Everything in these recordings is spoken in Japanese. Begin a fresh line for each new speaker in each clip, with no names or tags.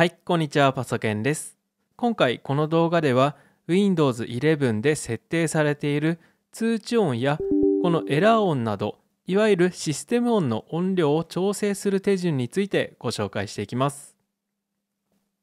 はい、こんにちは、パソケンです。今回この動画では Windows 11で設定されている通知音やこのエラー音などいわゆるシステム音の音量を調整する手順についてご紹介していきます。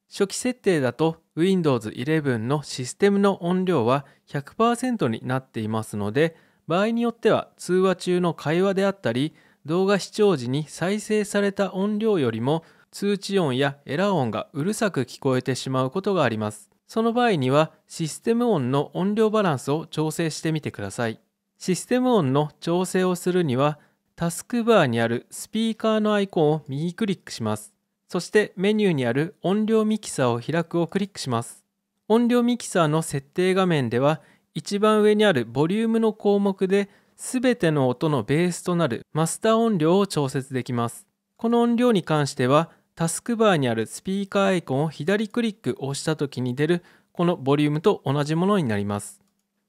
初期設定だと Windows 11のシステムの音量は100%になっていますので場合によっては通話中の会話であったり動画視聴時に再生された音量よりも通知音やエラー音がうるさく聞こえてしまうことがあります。その場合にはシステム音の音量バランスを調整してみてください。システム音の調整をするにはタスクバーにあるスピーカーのアイコンを右クリックします。そしてメニューにある音量ミキサーを開くをクリックします。音量ミキサーの設定画面では一番上にあるボリュームの項目で全ての音のベースとなるマスター音量を調節できます。この音量に関してはタスクバーにあるスピーカーアイコンを左クリック押した時に出るこのボリュームと同じものになります。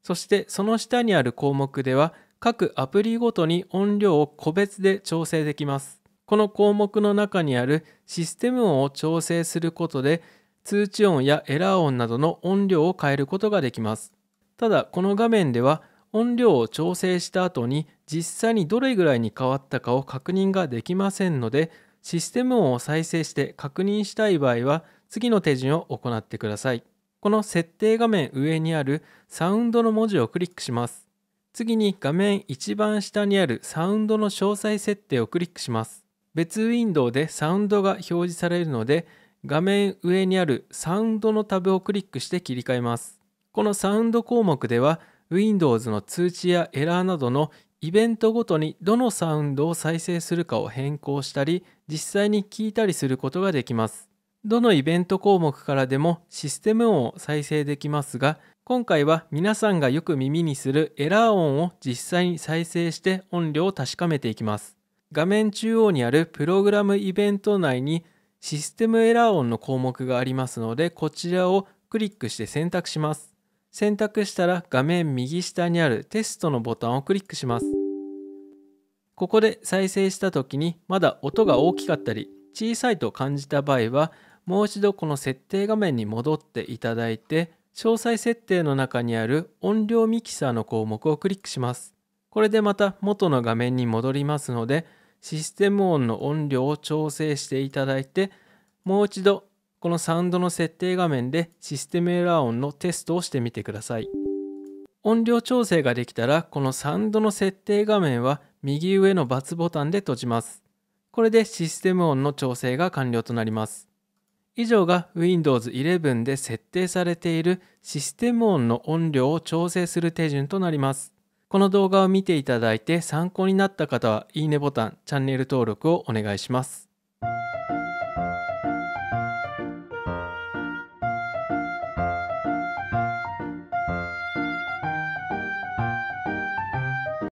そしてその下にある項目では各アプリごとに音量を個別で調整できます。この項目の中にあるシステム音を調整することで通知音やエラー音などの音量を変えることができます。ただこの画面では音量を調整した後に実際にどれぐらいに変わったかを確認ができませんのでシステム音を再生して確認したい場合は次の手順を行ってください。この設定画面上にあるサウンドの文字をクリックします。次に画面一番下にあるサウンドの詳細設定をクリックします。別ウィンドウでサウンドが表示されるので画面上にあるサウンドのタブをクリックして切り替えます。このサウンド項目では Windows の通知やエラーなどのイベントごとにどのサウンドを再生するかを変更したり実際に聞いたりすることができますどのイベント項目からでもシステム音を再生できますが今回は皆さんがよく耳にするエラー音を実際に再生して音量を確かめていきます画面中央にあるプログラムイベント内にシステムエラー音の項目がありますのでこちらをクリックして選択します選択したら画面右下にあるテストのボタンをクリックします。ここで再生した時にまだ音が大きかったり小さいと感じた場合はもう一度この設定画面に戻っていただいて詳細設定の中にある音量ミキサーの項目をクリックします。これでまた元の画面に戻りますのでシステム音の音量を調整していただいてもう一度このサウンドの設定画面でシステムエラー音のテストをしてみてください。音量調整ができたら、このサウンドの設定画面は右上の×ボタンで閉じます。これでシステム音の調整が完了となります。以上が Windows 11で設定されているシステム音の音量を調整する手順となります。この動画を見ていただいて参考になった方は、いいねボタン、チャンネル登録をお願いします。